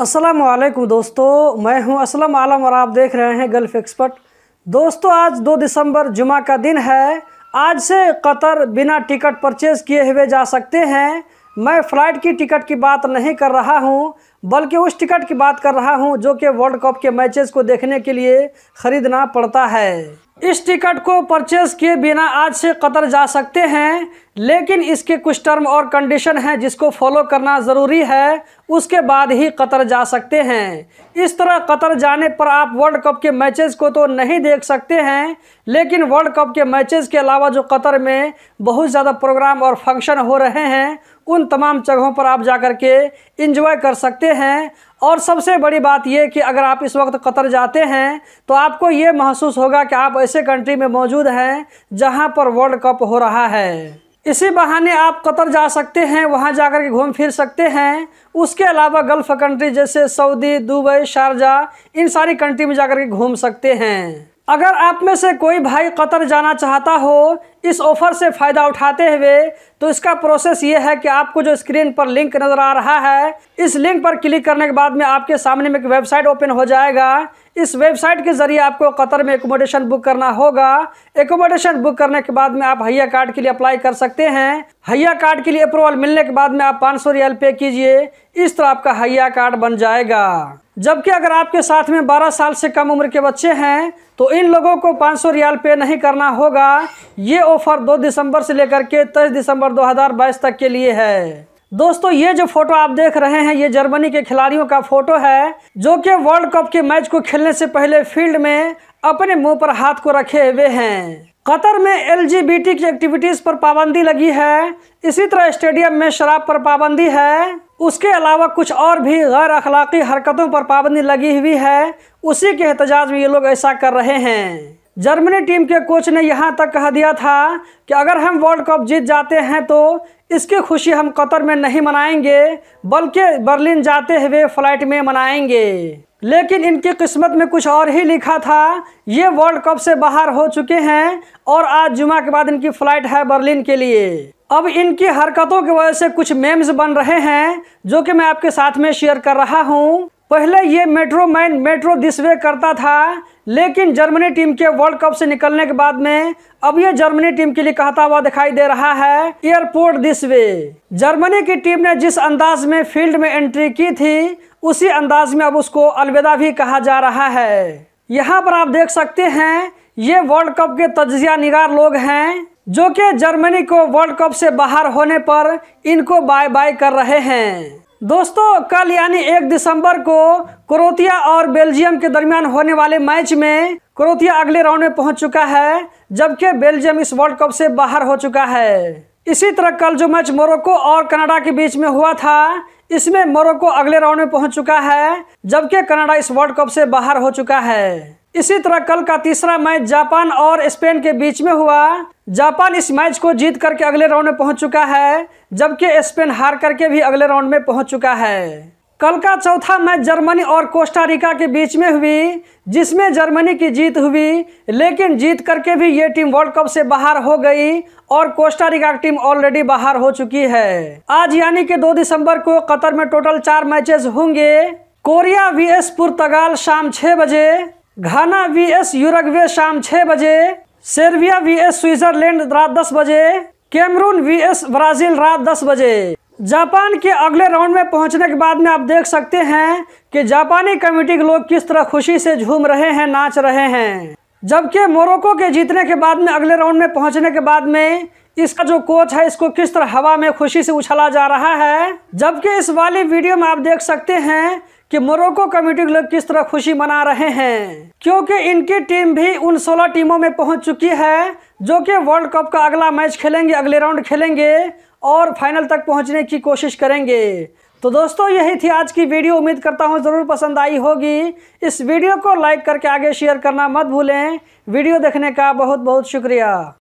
असलम दोस्तों मैं हूं असलम आलम और आप देख रहे हैं गल्फ़ एक्सपर्ट दोस्तों आज 2 दिसंबर जुमा का दिन है आज से कतर बिना टिकट परचेज़ किए हुए जा सकते हैं मैं फ़्लाइट की टिकट की बात नहीं कर रहा हूं बल्कि उस टिकट की बात कर रहा हूं जो कि वर्ल्ड कप के मैचेस को देखने के लिए ख़रीदना पड़ता है इस टिकट को परचेज़ किए बिना आज से कतर जा सकते हैं लेकिन इसके कुछ टर्म और कंडीशन हैं जिसको फॉलो करना ज़रूरी है उसके बाद ही कतर जा सकते हैं इस तरह कतर जाने पर आप वर्ल्ड कप के मैचेस को तो नहीं देख सकते हैं लेकिन वर्ल्ड कप के मैचेस के अलावा जो कतर में बहुत ज़्यादा प्रोग्राम और फंक्शन हो रहे हैं उन तमाम जगहों पर आप जाकर के इंजॉय कर सकते हैं और सबसे बड़ी बात यह कि अगर आप इस वक्त कतर जाते हैं तो आपको ये महसूस होगा कि आप ऐसे कंट्री में मौजूद हैं जहाँ पर वर्ल्ड कप हो रहा है इसी बहाने आप कतर जा सकते हैं वहाँ जाकर के घूम फिर सकते हैं उसके अलावा गल्फ़ कंट्री जैसे सऊदी दुबई शारजा इन सारी कंट्री में जाकर के घूम सकते हैं अगर आप में से कोई भाई कतर जाना चाहता हो इस ऑफ़र से फ़ायदा उठाते हुए तो इसका प्रोसेस ये है कि आपको जो स्क्रीन पर लिंक नज़र आ रहा है इस लिंक पर क्लिक करने के बाद में आपके सामने में एक वेबसाइट ओपन हो जाएगा इस वेबसाइट के ज़रिए आपको कतर में एकोमोडेशन बुक करना होगा एकोमोडेशन बुक करने के बाद में आप हैया कार्ड के लिए अप्लाई कर सकते हैं हैया कार्ड के लिए अप्रूवल मिलने के बाद में आप पाँच सौ रियल पे कीजिए इस तरह आपका हैया कार्ड बन जाएगा जबकि अगर आपके साथ में 12 साल से कम उम्र के बच्चे हैं तो इन लोगों को 500 रियाल पे नहीं करना होगा ये ऑफ़र 2 दिसंबर से लेकर के 23 दिसंबर 2022 तक के लिए है दोस्तों ये जो फोटो आप देख रहे हैं ये जर्मनी के खिलाड़ियों का फोटो है जो कि वर्ल्ड कप के मैच को खेलने से पहले फील्ड में अपने मुंह पर हाथ को रखे हुए हैं कतर में एल की एक्टिविटीज़ पर पाबंदी लगी है इसी तरह स्टेडियम में शराब पर पाबंदी है उसके अलावा कुछ और भी गैर अखलाकी हरकतों पर पाबंदी लगी हुई है उसी के एहतजाज में ये लोग ऐसा कर रहे हैं जर्मनी टीम के कोच ने यहाँ तक कह दिया था कि अगर हम वर्ल्ड कप जीत जाते हैं तो इसकी खुशी हम कतर में नहीं मनाएंगे बल्कि बर्लिन जाते हुए फ्लाइट में मनाएंगे लेकिन इनकी किस्मत में कुछ और ही लिखा था ये वर्ल्ड कप से बाहर हो चुके हैं और आज जुमा के बाद इनकी फ़्लाइट है बर्लिन के लिए अब इनकी हरकतों की वजह से कुछ मेम्स बन रहे हैं जो कि मैं आपके साथ में शेयर कर रहा हूँ पहले ये metro man metro this way करता था लेकिन जर्मनी टीम के वर्ल्ड कप से निकलने के बाद में अब ये जर्मनी टीम के लिए कहता हुआ दिखाई दे रहा है एयरपोर्ट दिस वे जर्मनी की टीम ने जिस अंदाज में फील्ड में एंट्री की थी उसी अंदाज में अब उसको अलविदा भी कहा जा रहा है यहाँ पर आप देख सकते हैं ये वर्ल्ड कप के तजिया निगार लोग हैं जो कि जर्मनी को वर्ल्ड कप से बाहर होने पर इनको बाय बाय कर रहे हैं दोस्तों कल यानी एक दिसंबर को क्रोतिया और बेल्जियम के दरमियान होने वाले मैच में क्रोतिया अगले राउंड में पहुंच चुका है जबकि बेल्जियम इस वर्ल्ड कप से बाहर हो चुका है इसी तरह कल जो मैच मोरक्को और कनाडा के बीच में हुआ था इसमें मोरक्को अगले राउंड में पहुंच चुका है जबकि कनाडा इस वर्ल्ड कप से बाहर हो चुका है इसी तरह कल का तीसरा मैच जापान और स्पेन के बीच में हुआ जापान इस मैच को जीत करके अगले राउंड में पहुंच चुका है जबकि स्पेन हार करके भी अगले राउंड में पहुंच चुका है कल का चौथा मैच जर्मनी और कोस्टारिका के बीच में हुई जिसमें जर्मनी की जीत हुई लेकिन जीत करके भी ये टीम वर्ल्ड कप से बाहर हो गई और कोस्टारिका की टीम ऑलरेडी बाहर हो चुकी है आज यानी कि 2 दिसंबर को कतर में टोटल चार मैचेस होंगे कोरिया वी एस पुर्तगाल शाम छह बजे घाना वी एस यूरगवे शाम छह बजे सेर्बिया वीएस स्विट्जरलैंड रात दस बजे कैमरून वीएस ब्राजील रात दस बजे जापान के अगले राउंड में पहुंचने के बाद में आप देख सकते हैं कि जापानी कमेटी के लोग किस तरह खुशी से झूम रहे हैं नाच रहे हैं जबकि मोरक्को के जीतने के बाद में अगले राउंड में पहुंचने के बाद में इसका जो कोच है इसको किस तरह हवा में खुशी से उछाला जा रहा है जबकि इस वाली वीडियो में आप देख सकते हैं कि मोरक्को कमेटी के लोग किस तरह खुशी मना रहे हैं क्योंकि इनकी टीम भी उन 16 टीमों में पहुंच चुकी है जो कि वर्ल्ड कप का अगला मैच खेलेंगे अगले राउंड खेलेंगे और फाइनल तक पहुंचने की कोशिश करेंगे तो दोस्तों यही थी आज की वीडियो उम्मीद करता हूं ज़रूर पसंद आई होगी इस वीडियो को लाइक करके आगे शेयर करना मत भूलें वीडियो देखने का बहुत बहुत शुक्रिया